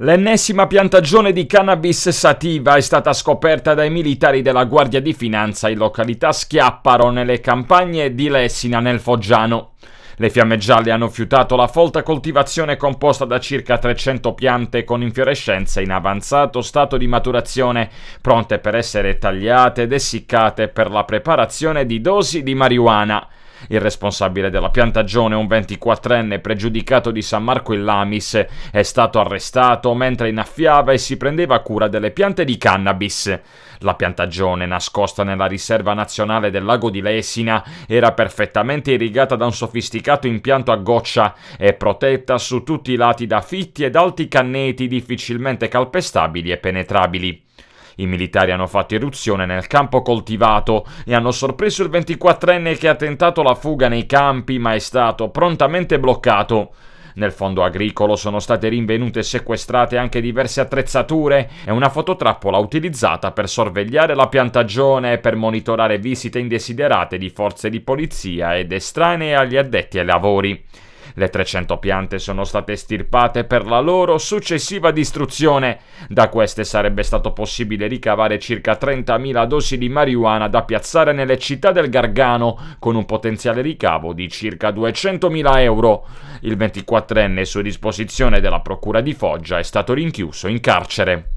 L'ennesima piantagione di cannabis sativa è stata scoperta dai militari della Guardia di Finanza in località Schiapparo nelle campagne di Lessina nel Foggiano. Le fiamme gialle hanno fiutato la folta coltivazione composta da circa 300 piante con infiorescenze in avanzato stato di maturazione, pronte per essere tagliate ed essiccate per la preparazione di dosi di marijuana. Il responsabile della piantagione, un 24enne pregiudicato di San Marco in Lamis, è stato arrestato mentre innaffiava e si prendeva cura delle piante di cannabis. La piantagione, nascosta nella riserva nazionale del lago di Lesina, era perfettamente irrigata da un sofisticato impianto a goccia e protetta su tutti i lati da fitti ed alti canneti difficilmente calpestabili e penetrabili. I militari hanno fatto irruzione nel campo coltivato e hanno sorpreso il 24enne che ha tentato la fuga nei campi ma è stato prontamente bloccato. Nel fondo agricolo sono state rinvenute e sequestrate anche diverse attrezzature e una fototrappola utilizzata per sorvegliare la piantagione e per monitorare visite indesiderate di forze di polizia ed estranee agli addetti ai lavori. Le 300 piante sono state estirpate per la loro successiva distruzione. Da queste sarebbe stato possibile ricavare circa 30.000 dosi di marijuana da piazzare nelle città del Gargano, con un potenziale ricavo di circa 200.000 euro. Il 24enne su disposizione della Procura di Foggia è stato rinchiuso in carcere.